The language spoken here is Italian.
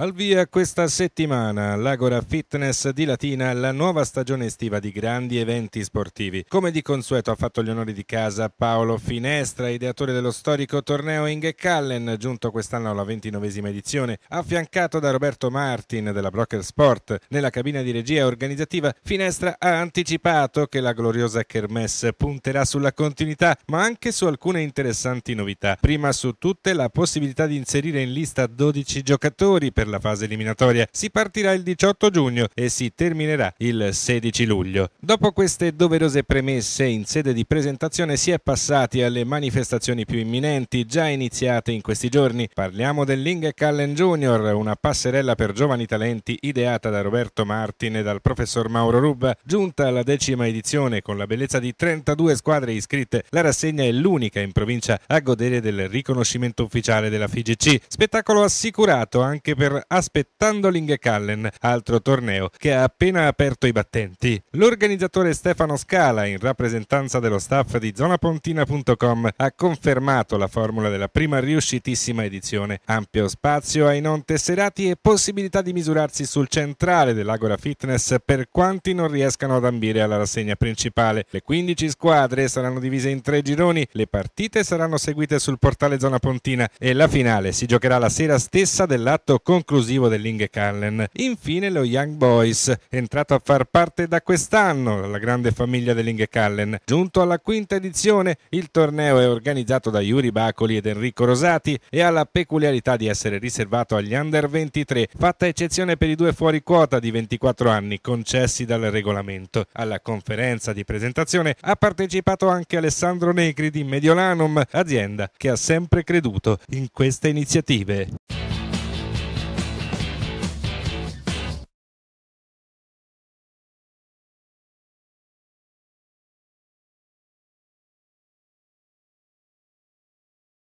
Al via questa settimana l'Agora Fitness di Latina, la nuova stagione estiva di grandi eventi sportivi. Come di consueto ha fatto gli onori di casa Paolo Finestra, ideatore dello storico torneo Inge Callen, giunto quest'anno alla 29esima edizione, affiancato da Roberto Martin della Broker Sport. Nella cabina di regia organizzativa Finestra ha anticipato che la gloriosa Kermesse punterà sulla continuità, ma anche su alcune interessanti novità. Prima su tutte la possibilità di inserire in lista 12 giocatori per la fase eliminatoria si partirà il 18 giugno e si terminerà il 16 luglio. Dopo queste doverose premesse in sede di presentazione si è passati alle manifestazioni più imminenti già iniziate in questi giorni. Parliamo dell'Ingecallen Junior, una passerella per giovani talenti ideata da Roberto Martin e dal professor Mauro Rubba, giunta alla decima edizione con la bellezza di 32 squadre iscritte. La rassegna è l'unica in provincia a godere del riconoscimento ufficiale della FIGC. Spettacolo assicurato anche per Tour aspettando Lingecallen, altro torneo che ha appena aperto i battenti. L'organizzatore Stefano Scala, in rappresentanza dello staff di zonapontina.com, ha confermato la formula della prima riuscitissima edizione. Ampio spazio ai non tesserati e possibilità di misurarsi sul centrale dell'Agora Fitness per quanti non riescano ad ambire alla rassegna principale. Le 15 squadre saranno divise in tre gironi, le partite saranno seguite sul portale Zona Pontina e la finale si giocherà la sera stessa dell'atto con conclusivo dell'Inge Callen. Infine lo Young Boys, entrato a far parte da quest'anno la grande famiglia dell'Inge Callen. Giunto alla quinta edizione, il torneo è organizzato da Yuri Bacoli ed Enrico Rosati e ha la peculiarità di essere riservato agli under 23, fatta eccezione per i due fuori quota di 24 anni concessi dal regolamento. Alla conferenza di presentazione ha partecipato anche Alessandro Negri di Mediolanum, azienda che ha sempre creduto in queste iniziative.